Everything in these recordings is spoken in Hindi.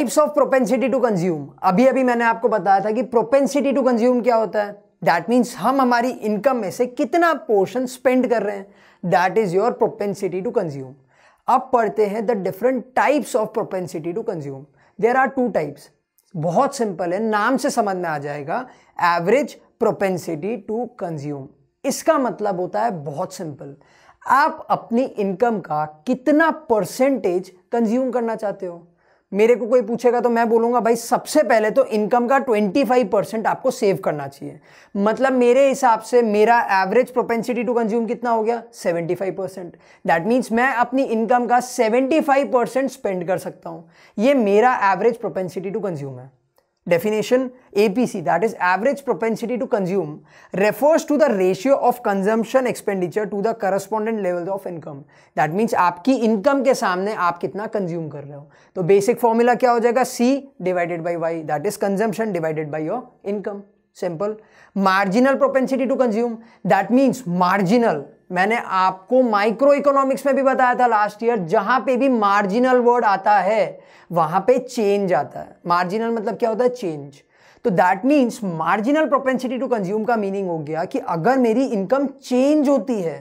Types of propensity to consume अभी अभी मैंने आपको बताया था कि प्रोपेंसिटी टू कंज्यूम क्या होता है दैट मीन्स हम हमारी इनकम में से कितना पोर्शन स्पेंड कर रहे हैं that is your propensity to consume अब पढ़ते हैं the different types of propensity to consume there are two types बहुत सिंपल है नाम से समझ में आ जाएगा एवरेज प्रोपेंसिटी टू कंज्यूम इसका मतलब होता है बहुत सिंपल आप अपनी इनकम का कितना परसेंटेज कंज्यूम करना चाहते हो मेरे को कोई पूछेगा तो मैं बोलूँगा भाई सबसे पहले तो इनकम का 25 परसेंट आपको सेव करना चाहिए मतलब मेरे हिसाब से मेरा एवरेज प्रोपेंसिटी टू कंज्यूम कितना हो गया 75 परसेंट दैट मीन्स मैं अपनी इनकम का 75 परसेंट स्पेंड कर सकता हूँ ये मेरा एवरेज प्रोपेंसिटी टू कंज्यूम है definition APC that is average propensity to consume refers to the ratio of consumption expenditure to the correspondent levels of income that means आपकी income के सामने आप कितना consume कर रहे हो तो basic formula क्या हो जाएगा C divided by Y that is consumption divided by your income simple marginal propensity to consume that means marginal मैंने आपको माइक्रो इकोनॉमिक्स में भी बताया था लास्ट ईयर जहां पे भी मार्जिनल वर्ड आता है वहां पे चेंज आता है मार्जिनल मतलब क्या होता है चेंज तो that means marginal propensity to consume का मीनिंग हो गया कि अगर मेरी इनकम चेंज होती है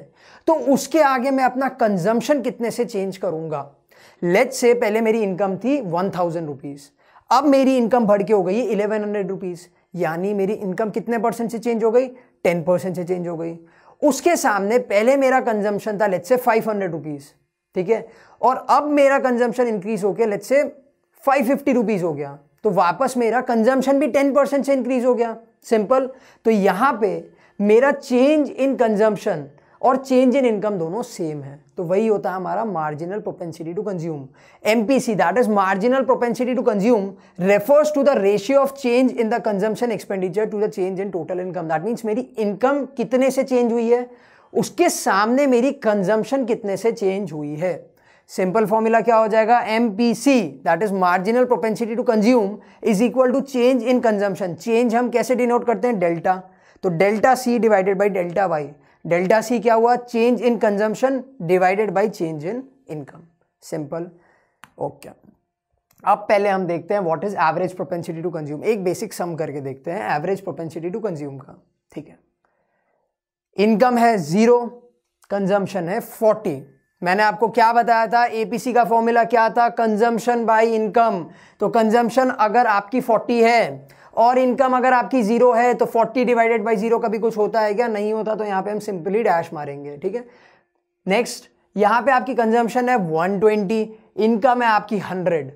तो उसके आगे मैं अपना कंजम्पशन कितने से चेंज करूंगा लेट से पहले मेरी इनकम थी वन थाउजेंड रुपीज़ अब मेरी इनकम बढ़ के हो गई इलेवन हंड्रेड रुपीज़ यानी मेरी इनकम कितने परसेंट से चेंज हो गई टेन परसेंट से चेंज हो गई उसके सामने पहले मेरा कंजम्पशन था late say five hundred rupees ठीक है और अब मेरा कंजम्पशन इंक्रीज होकर let's say five fifty rupees हो गया तो वापस मेरा कंजम्पशन भी टेन परसेंट से इंक्रीज हो गया सिंपल तो यहाँ पे मेरा चेंज इन कंजम्पशन और चेंज इन इनकम दोनों सेम है तो वही होता है हमारा marginal propensity to consume M P C that is marginal propensity to consume refers to the ratio of change in the consumption expenditure to the change in total income that means मेरी इनकम कितने से चेंज हुई है उसके सामने मेरी कंजम्पशन कितने से चेंज हुई है सिंपल फॉर्मूला क्या हो जाएगा M P C that is marginal propensity to consume is equal to change in consumption change हम कैसे डिनोट करते हैं डेल्टा तो delta C divided by delta Y delta C क्या हुआ change in consumption divided by change in income simple okay अब पहले हम देखते हैं what is average propensity to consume एक बेसिक सम करके देखते हैं एवरेज प्रोपेंसिटी टू कंज्यूम का ठीक है इनकम है जीरो कंजम्पशन है फोर्टी मैंने आपको क्या बताया था एपीसी का फॉर्मूला क्या था कंजम्पशन बाय इनकम तो कंजम्पशन अगर आपकी फोर्टी है और इनकम अगर आपकी जीरो है तो फोर्टी डिवाइडेड बाई जीरो कभी कुछ होता है क्या नहीं होता तो यहाँ पे हम सिंपली डैश मारेंगे ठीक है नेक्स्ट यहाँ पे आपकी कंजम्पशन है 120 इनकम है आपकी 100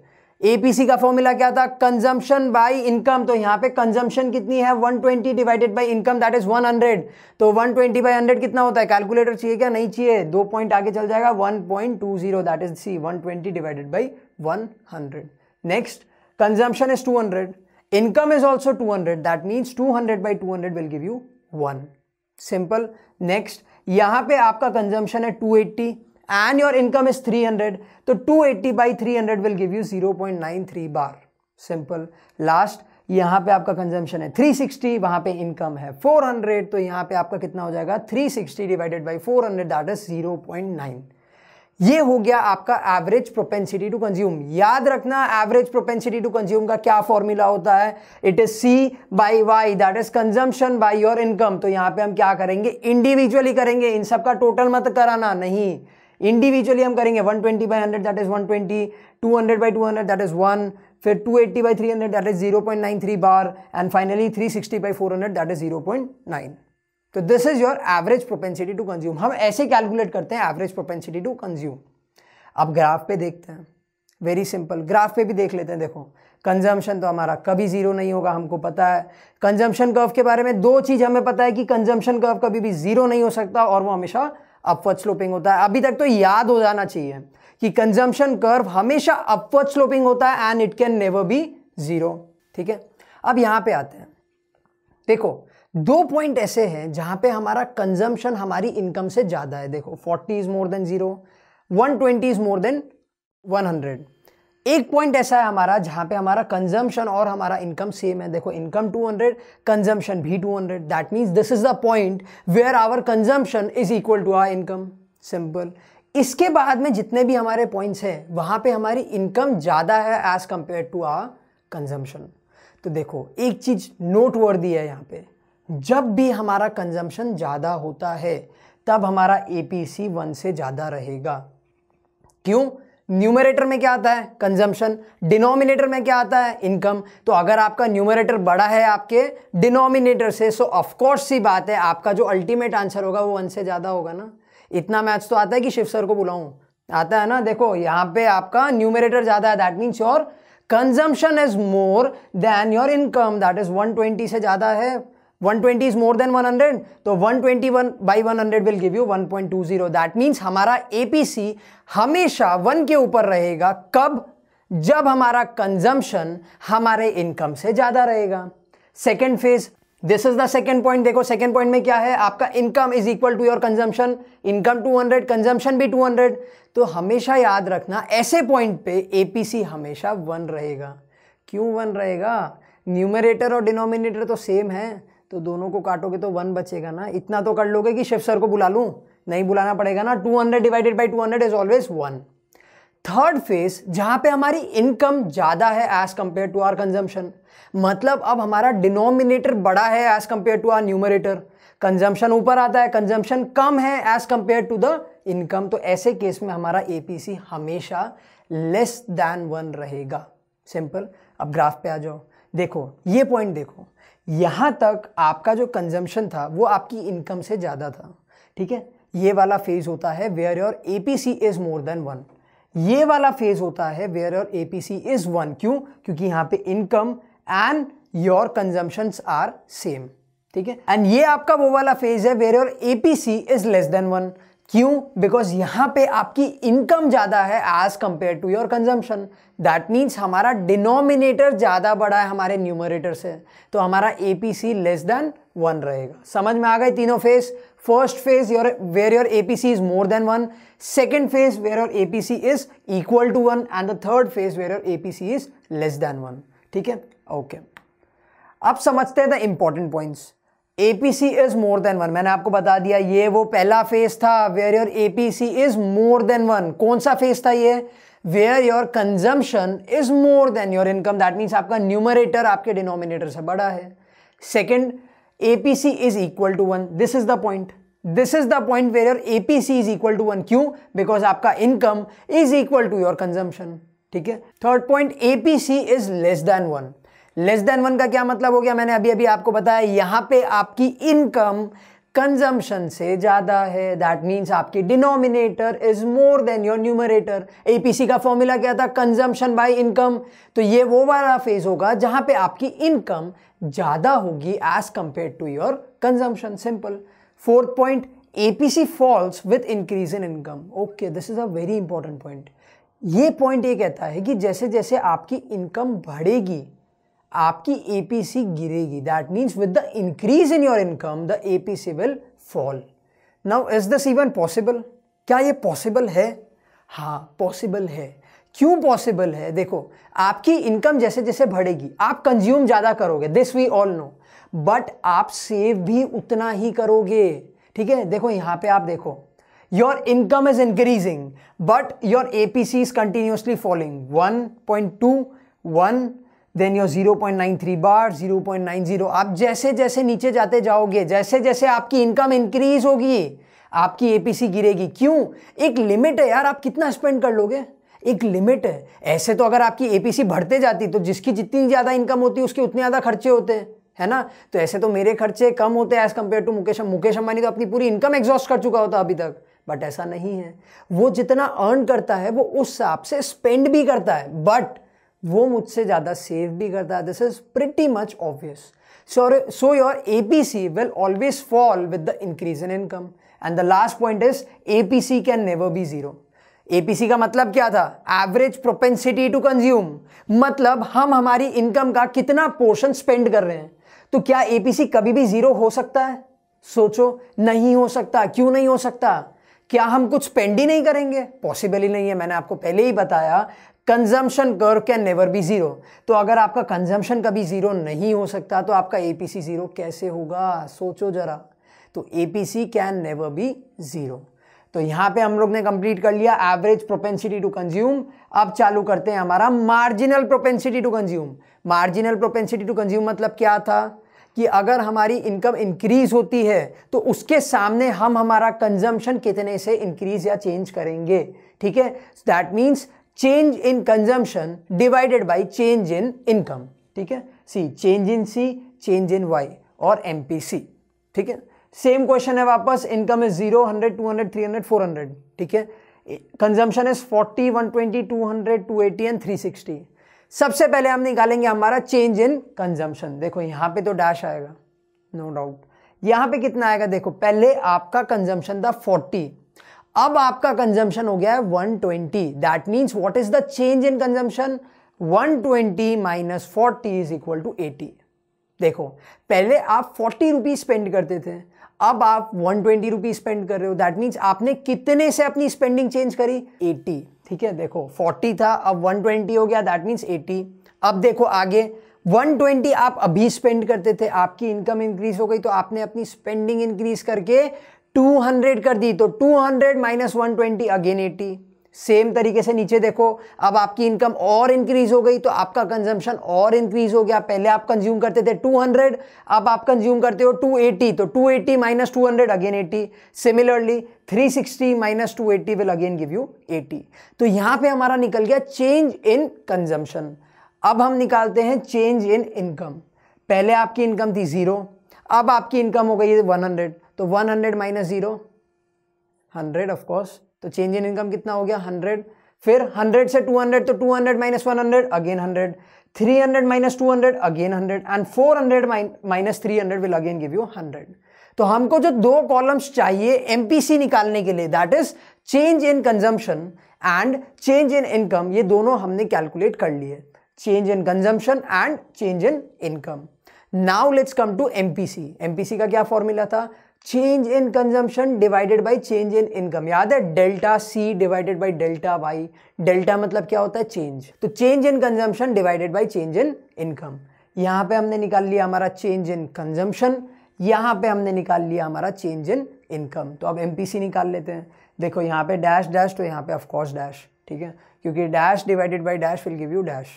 एपीसी का फॉर्मूला क्या था कंजम्पशन बाय इनकम तो यहाँ पे कंजम्पशन कितनी है 120 divided by income that is 100 तो 120 ट्वेंटी बाई हंड्रेड कितना होता है कैलकुलेटर चाहिए क्या नहीं चाहिए दो पॉइंट आगे चल जाएगा one point two zero that is C one twenty divided by one next consumption is two hundred income is also 200 that means 200 by 200 will give you 1 simple next yahan pe aapka consumption hai 280 and your income is 300 तो 280 by 300 will give you 0.93 bar simple last यहाँ पे आपका कंजम्पशन है 360 वहाँ पे इनकम है 400 तो यहाँ पे आपका कितना हो जाएगा 360 डिवाइडेड बाई 400 दैट इज 0.9 ये हो गया आपका एवरेज प्रोपेंसिटी टू कंज्यूम याद रखना एवरेज प्रोपेंसिटी टू कंज्यूम का क्या फॉर्मूला होता है it is C by Y that is consumption by your income तो यहां पे हम क्या करेंगे इंडिविजुअली करेंगे इन सब का टोटल मत कराना नहीं इंडिविजुअली हम करेंगे 120 twenty by hundred that is 120, 200 by 200 that is 1, फिर 280 eighty by three hundred that is 0.93 bar and finally 360 by 400 that is 0.9 तो this is your average propensity to consume हम ऐसे कैलकुलेट करते हैं एवरेज प्रोपेंसिटी टू कंज्यूम अब ग्राफ पे देखते हैं वेरी सिंपल ग्राफ पे भी देख लेते हैं देखो कंजम्पशन तो हमारा कभी जीरो नहीं होगा हमको पता है कंजम्पशन कर्व के बारे में दो चीज़ हमें पता है कि कंजम्पशन कर्व कभी भी जीरो नहीं हो सकता और वो हमेशा अपवर्ड स्लोपिंग होता है अभी तक तो याद हो जाना चाहिए कि कंजम्पशन कर्व हमेशा अपवर्ड स्लोपिंग होता है and it can never be zero ठीक है अब यहां पे आते हैं देखो दो पॉइंट ऐसे हैं जहाँ पे हमारा कंजम्पशन हमारी इनकम से ज़्यादा है देखो forty is more than zero one twenty is more than one hundred एक पॉइंट ऐसा है हमारा जहाँ पे हमारा कंजम्पशन और हमारा इनकम सेम है देखो इनकम 200 कंजम्पशन भी 200 that means this is the point where our consumption is equal to our income simple इसके बाद में जितने भी हमारे पॉइंट्स हैं वहाँ पे हमारी इनकम ज़्यादा है as compare to our consumption तो देखो एक चीज़ नोट वर्दी है यहाँ पे जब भी हमारा कंजम्पशन ज़्यादा होता है तब हमारा ए पी सी वन से ज़्यादा रहेगा क्यों न्यूमरेटर में क्या आता है कंजम्पशन डिनोमिनेटर में क्या आता है इनकम तो अगर आपका न्यूमरेटर बड़ा है आपके डिनोमिनेटर से सो ऑफकोर्स सी बात है आपका जो अल्टीमेट आंसर होगा वो वन से ज़्यादा होगा ना इतना मैच तो आता है कि शिव सर को बुलाऊं आता है ना देखो यहाँ पे आपका न्यूमरेटर ज़्यादा है that means your consumption is more than your income that is one से ज़्यादा है 120 मोर देन वन 100 तो 121 by 100 will give to 1.20 that means हमारा एपीसी हमेशा वन के ऊपर रहेगा कब जब हमारा कंजम्पशन हमारे इनकम से ज़्यादा रहेगा second phase this is the second point देखो सेकेंड पॉइंट में क्या है आपका income is equal to your consumption income 200 consumption भी 200 तो हमेशा याद रखना ऐसे पॉइंट पे एपीसी हमेशा वन रहेगा क्यों वन रहेगा न्यूमरेटर और डिनोमिनेटर तो सेम है तो दोनों को काटोगे तो वन बचेगा ना इतना तो कर लोगे कि शिव सर को बुला लूँ नहीं बुलाना पड़ेगा ना 200 divided by two hundred is always one third phase जहाँ पे हमारी इनकम ज़्यादा है as compare to our consumption मतलब अब हमारा डिनोमिनेटर बड़ा है as compare to our numerator consumption ऊपर आता है कंजम्पशन कम है as compare to the income तो ऐसे केस में हमारा सी हमेशा लेस दैन वन रहेगा सिंपल अब ग्राफ पे आ जाओ देखो ये पॉइंट देखो यहाँ तक आपका जो कंजम्पशन था वो आपकी इनकम से ज़्यादा था ठीक है ये वाला फेज़ होता है where your A P C is more than one ये वाला फेज़ होता है where your A P C is one क्यों क्योंकि यहाँ पे income and your consumption are same ठीक है एंड ये आपका वो वाला फेज है where your C is less than one क्यों बिकॉज यहाँ पे आपकी इनकम ज़्यादा है as compare to your consumption that means हमारा डिनोमिनेटर ज़्यादा बड़ा है हमारे न्यूमरेटर से तो हमारा A P C less than one रहेगा समझ में आ गए तीनों phase first phase your where your A P C is more than one second phase where your A P C is equal to one and the third phase where your A P C is less than one ठीक है ओके अब समझते हैं the important points A P C is more than one मैंने आपको बता दिया ये वो पहला फेज था where your A P C is more than one कौन सा फेज था ये where your consumption is more than your income that means आपका न्यूमरेटर आपके डिनोमिनेटर से बड़ा है second A P C is equal to one this is the point this is the point where your A P C is equal to one क्यों बिकॉज आपका income is equal to your consumption ठीक है third point A P C is less than one less than one का क्या मतलब हो गया मैंने अभी अभी आपको बताया यहां पे आपकी इनकम कंजम्पशन से ज़्यादा है दैट मीन्स आपकी denominator is more than your numerator APC का फॉर्मूला क्या था कंजम्पशन बाय इनकम तो ये वो वाला फेज होगा जहाँ पे आपकी इनकम ज़्यादा होगी as compare to your consumption simple fourth point APC falls with increase in income okay this is a very important point ये पॉइंट ये कहता है कि जैसे जैसे आपकी इनकम बढ़ेगी आपकी एपीसी गिरेगी that means with the increase in your income the APC will fall now is this even possible क्या ये पॉसिबल है हाँ पॉसिबल है क्यों पॉसिबल है देखो आपकी इनकम जैसे जैसे बढ़ेगी आप कंज्यूम ज़्यादा करोगे this we all know but आप सेव भी उतना ही करोगे ठीक है देखो यहाँ पे आप देखो your income is increasing but your A P C is continuously following one point two one then your three bar zero point nine zero आप जैसे जैसे नीचे जाते जाओगे जैसे जैसे आपकी इनकम इंक्रीज होगी आपकी सी गिरेगी क्यों एक लिमिट है यार आप कितना स्पेंड कर लोगे एक लिमिट है ऐसे तो अगर आपकी सी बढ़ते जाती तो जिसकी जितनी ज़्यादा इनकम होती है उसके उतने ज़्यादा खर्चे होते हैं है ना तो ऐसे तो मेरे खर्चे कम होते हैं as compare to Mukesh Mukesh Ambani तो अपनी पूरी इनकम एग्जॉस्ट कर चुका होता अभी तक बट ऐसा नहीं है वो जितना अर्न करता है वो उस हिसाब से स्पेंड भी करता है बट वो मुझसे ज़्यादा सेव भी करता है this is pretty much obvious so your A P C will always fall with the increase in income and the last point is A P C can never be zero APC का मतलब क्या था एवरेज प्रोपेंसिटी टू कंज्यूम मतलब हम हमारी इनकम का कितना पोर्शन स्पेंड कर रहे हैं तो क्या एपीसी कभी भी जीरो हो सकता है सोचो नहीं हो सकता क्यों नहीं हो सकता क्या हम कुछ स्पेंड ही नहीं करेंगे पॉसिबल ही नहीं है मैंने आपको पहले ही बताया consumption curve can never be zero तो अगर आपका कंजम्पशन कभी ज़ीरो नहीं हो सकता तो आपका ए पी सी ज़ीरो कैसे होगा सोचो ज़रा तो A P C can never be zero तो यहाँ पे हम लोग ने कंप्लीट कर लिया एवरेज प्रोपेंसिटी टू कंज्यूम अब चालू करते हैं हमारा marginal propensity to consume marginal propensity to consume मतलब क्या था कि अगर हमारी इनकम इंक्रीज होती है तो उसके सामने हम हमारा कंजम्पशन कितने से इंक्रीज या चेंज करेंगे ठीक है that means change in consumption divided by change in income ठीक है C change in C change in Y और एम ठीक है सेम क्वेश्चन है वापस income is zero hundred two hundred three hundred four hundred ठीक है consumption is forty one twenty two hundred two eighty and three sixty सबसे पहले हम निकालेंगे हमारा चेंज इन कंजम्पशन देखो यहाँ पे तो डैश आएगा नो no डाउट यहाँ पे कितना आएगा देखो पहले आपका कंजम्पशन था फोर्टी अब आपका कंजम्पशन हो गया है 120 twenty that means what is the change in consumption 120 twenty minus forty is equal to eighty देखो पहले आप फोर्टी रुपीज स्पेंड करते थे अब आप वन ट्वेंटी रुपीज स्पेंड कर रहे हो दैट मीन्स आपने कितने से अपनी स्पेंडिंग चेंज करी एटी ठीक है देखो फोर्टी था अब वन ट्वेंटी हो गया दैट मीन्स एटी अब देखो आगे 120 आप अभी स्पेंड करते थे आपकी इनकम इंक्रीज हो गई तो आपने अपनी स्पेंडिंग इंक्रीज करके 200 कर दी तो 200 hundred minus one again 80 same तरीके से नीचे देखो अब आपकी इनकम और इंक्रीज हो गई तो आपका कंजम्पशन और इंक्रीज हो गया पहले आप कंज्यूम करते थे 200 अब आप कंज्यूम करते हो 280 तो 280 eighty minus two again 80 similarly 360 sixty minus two will again give you 80 तो यहाँ पे हमारा निकल गया चेंज इन कंजम्पशन अब हम निकालते हैं चेंज इन इनकम पहले आपकी इनकम थी ज़ीरो अब आपकी इनकम हो गई है वन हंड्रेड तो one hundred minus zero hundred of course तो चेंज इन इनकम कितना हो गया हंड्रेड फिर हंड्रेड से टू हंड्रेड तो two hundred minus one hundred again hundred three hundred minus two hundred again hundred and four hundred minus three hundred will again give you hundred तो हमको जो दो कॉलम्स चाहिए एमपीसी निकालने के लिए that is change in consumption and change in income ये दोनों हमने कैलकुलेट कर लिए change in consumption and change in income now let's come to MPC MPC का क्या फॉर्मूला था change in consumption divided by change in income याद है delta C divided by delta Y delta मतलब क्या होता है चेंज तो change in consumption divided by change in income यहाँ पे हमने निकाल लिया हमारा चेंज इन कंजम्पशन यहाँ पे हमने निकाल लिया हमारा चेंज इन इनकम तो अब एम निकाल लेते हैं देखो यहाँ पे डैश डैश तो यहाँ पे ऑफकोर्स डैश ठीक है क्योंकि dash divided by dash will give you dash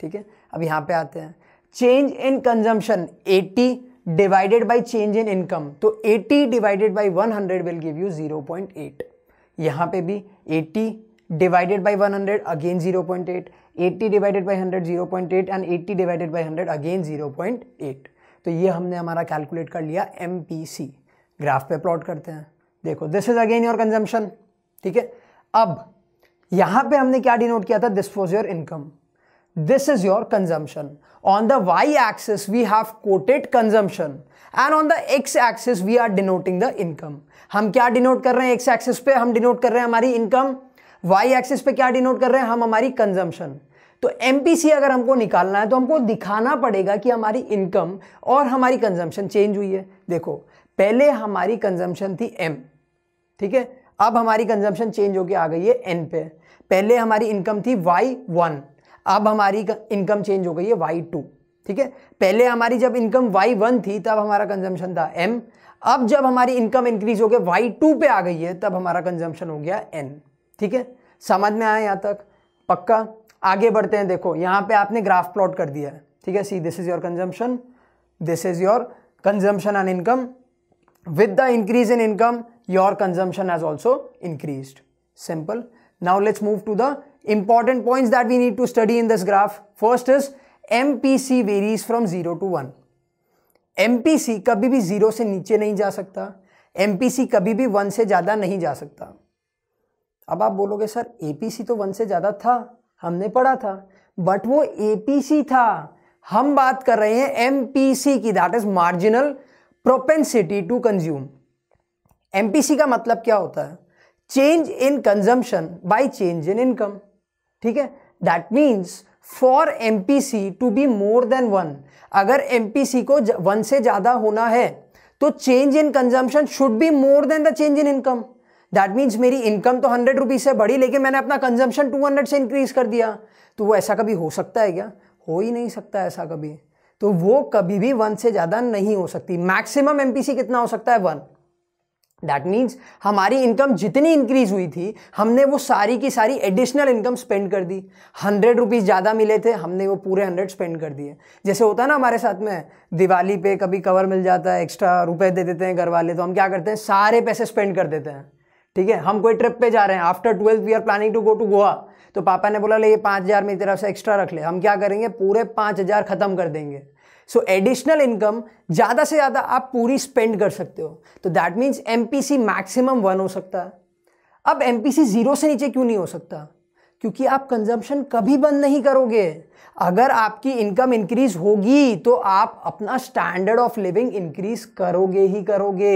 ठीक है अब यहाँ पे आते हैं change in consumption 80 divided by change in income तो 80 divided by 100 will give you 0.8 point यहाँ पे भी 80 divided by 100 again 0.8 80 divided by point eight and 80 divided by hundred again eight तो ये हमने हमारा कैलकुलेट कर लिया एम पी सी ग्राफ पे प्लॉट करते हैं देखो this is again your consumption ठीक है अब यहाँ पे हमने क्या डिनोट किया था this was your income this is your consumption. On the y-axis, we have quoted consumption. And on the X axis we are denoting the income हम क्या डिनोट कर रहे हैं एक्स एक्सिस पे हम डिनोट कर रहे हैं हमारी इनकम वाई एक्सिस पे क्या डिनोट कर रहे हैं हम हमारी कंजम्पशन तो एम अगर हमको निकालना है तो हमको दिखाना पड़ेगा कि हमारी इनकम और हमारी कंजम्पशन चेंज हुई है देखो पहले हमारी कंजम्पशन थी एम ठीक है अब हमारी कंजम्पशन चेंज होकर आ गई है एन पे पहले हमारी इनकम थी वाई वन अब हमारी इनकम चेंज हो गई है वाई टू ठीक है पहले हमारी जब इनकम वाई वन थी तब हमारा कंजम्पशन था एम अब जब हमारी इनकम इंक्रीज हो गया वाई टू पे आ गई है तब हमारा कंजम्पशन हो गया एन ठीक है समझ में आया यहाँ तक पक्का आगे बढ़ते हैं देखो यहाँ पे आपने ग्राफ प्लॉट कर दिया है ठीक है see this is your consumption this is your consumption and income with the increase in income your consumption as also increase simple now let's move to the important points that we need to study in this graph. First is MPC varies from 0 to 1. MPC kabhi bhi 0 se niche nahi ja sakta MPC kabhi bhi 1 se zyada nahi ja sakta ab aap bologe sir APC to 1 se zyada tha humne padha tha but wo APC tha हम बात कर रहे हैं MPC की that is marginal propensity to consume MPC का मतलब क्या होता है change in consumption by change in income ठीक है that means for M P C to be more than one अगर एम पी सी को वन से ज़्यादा होना है तो change in consumption should be more than the change in income that means मेरी इनकम तो हंड्रेड रुपीज़ से बढ़ी लेकिन मैंने अपना कंजम्पशन टू हंड्रेड से इंक्रीज कर दिया तो वो ऐसा कभी हो सकता है क्या हो ही नहीं सकता ऐसा कभी तो वो कभी भी वन से ज़्यादा नहीं हो सकती मैक्सिमम एम पी सी कितना हो सकता है वन दैट मीन्स हमारी इनकम जितनी इंक्रीज हुई थी हमने वो सारी की सारी एडिशनल इनकम स्पेंड कर दी हंड्रेड रुपीज़ ज़्यादा मिले थे हमने वो पूरे हंड्रेड स्पेंड कर दिए जैसे होता है ना हमारे साथ में दिवाली पे कभी कवर मिल जाता है एक्स्ट्रा रुपए दे देते हैं घर वाले तो हम क्या करते हैं सारे पैसे स्पेंड कर देते हैं ठीक है हम कोई ट्रिप पे जा रहे हैं after twelfth we are planning to go to Goa तो पापा ने बोला ले ये पाँच हज़ार मेरी तरफ से एक्स्ट्रा रख ले हम क्या करेंगे पूरे पाँच हज़ार ख़त्म कर देंगे सो एडिशनल इनकम ज़्यादा से ज़्यादा आप पूरी स्पेंड कर सकते हो तो that means M maximum one हो सकता है अब एम पी ज़ीरो से नीचे क्यों नहीं हो सकता क्योंकि आप कंजम्पशन कभी बंद नहीं करोगे अगर आपकी इनकम इंक्रीज होगी तो आप अपना स्टैंडर्ड ऑफ लिविंग इंक्रीज करोगे ही करोगे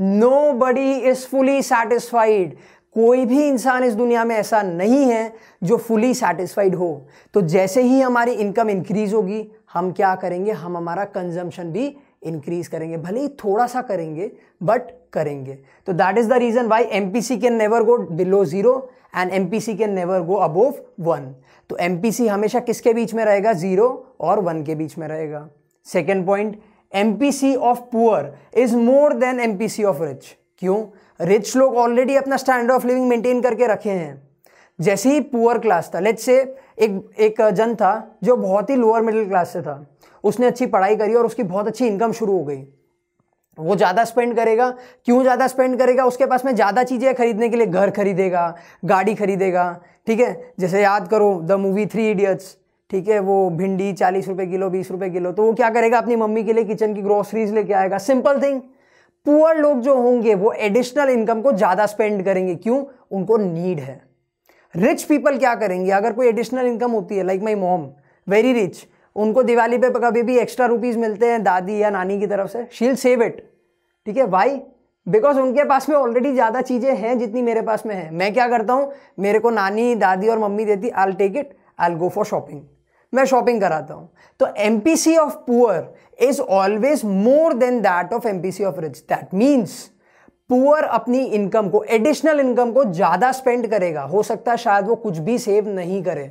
nobody is fully satisfied कोई भी इंसान इस दुनिया में ऐसा नहीं है जो फुली सैटिस्फाइड हो तो जैसे ही हमारी इनकम इंक्रीज होगी हम क्या करेंगे हम हमारा कंजम्पशन भी इंक्रीज करेंगे भले ही थोड़ा सा करेंगे बट करेंगे तो that is the reason why M P C can never go below zero and M P C can never go above one तो एम पी सी हमेशा किसके बीच में रहेगा ज़ीरो और वन के बीच में रहेगा second point M P C of poor is more than M P C of rich क्यों रिच लोग ऑलरेडी अपना स्टैंडर्ड ऑफ लिविंग मेंटेन करके रखे हैं जैसे ही पुअर क्लास था लेट्स से एक एक जन था जो बहुत ही लोअर मिडिल क्लास से था उसने अच्छी पढ़ाई करी और उसकी बहुत अच्छी इनकम शुरू हो गई वो ज़्यादा स्पेंड करेगा क्यों ज़्यादा स्पेंड करेगा उसके पास में ज़्यादा चीज़ें खरीदने के लिए घर खरीदेगा गाड़ी खरीदेगा ठीक है जैसे याद करो द मूवी थ्री इडियट्स ठीक है वो भिंडी चालीस रुपये किलो बीस रुपये किलो तो वो क्या करेगा अपनी मम्मी के लिए किचन की ग्रोसरीज लेके आएगा सिंपल थिंग पुअर लोग जो होंगे वो एडिशनल इनकम को ज़्यादा स्पेंड करेंगे क्यों उनको नीड है रिच पीपल क्या करेंगे अगर कोई एडिशनल इनकम होती है like my mom very rich उनको दिवाली पे कभी भी एक्स्ट्रा रुपीज़ मिलते हैं दादी या नानी की तरफ से शील सेव इट ठीक है वाई बिकॉज उनके पास में ऑलरेडी ज़्यादा चीज़ें हैं जितनी मेरे पास में है मैं क्या करता हूँ मेरे को नानी दादी और मम्मी देती I take it I go for shopping मैं शॉपिंग कराता हूँ तो M P C of poor is always more than that of M P C of rich that means poor अपनी इनकम को एडिशनल इनकम को ज़्यादा स्पेंड करेगा हो सकता है शायद वो कुछ भी सेव नहीं करे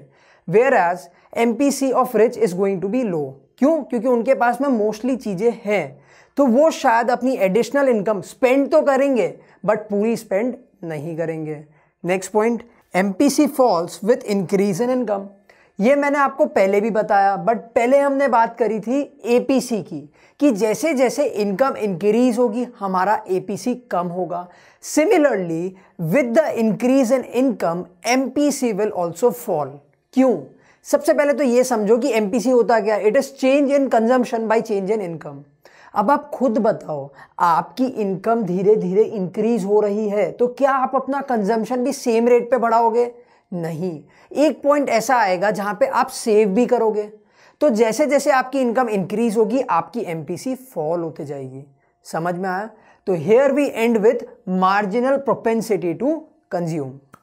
whereas M P C of rich is going to be low क्यों क्योंकि उनके पास में मोस्टली चीज़ें हैं तो वो शायद अपनी एडिशनल इनकम स्पेंड तो करेंगे बट पूरी स्पेंड नहीं करेंगे next point M P C falls with increase in income ये मैंने आपको पहले भी बताया बट पहले हमने बात करी थी एपीसी की कि जैसे जैसे इनकम इंक्रीज होगी हमारा एपीसी कम होगा similarly with the increase in income MPC will also fall क्यों सबसे पहले तो ये समझो कि एमपीसी होता क्या it is change in consumption by change in income अब आप खुद बताओ आपकी इनकम धीरे धीरे इंक्रीज हो रही है तो क्या आप अपना कंजम्पशन भी सेम रेट पे बढ़ाओगे नहीं एक पॉइंट ऐसा आएगा जहां पे आप सेव भी करोगे तो जैसे जैसे आपकी इनकम इंक्रीज होगी आपकी एम फॉल होते जाएगी समझ में आया तो here we end with marginal propensity to consume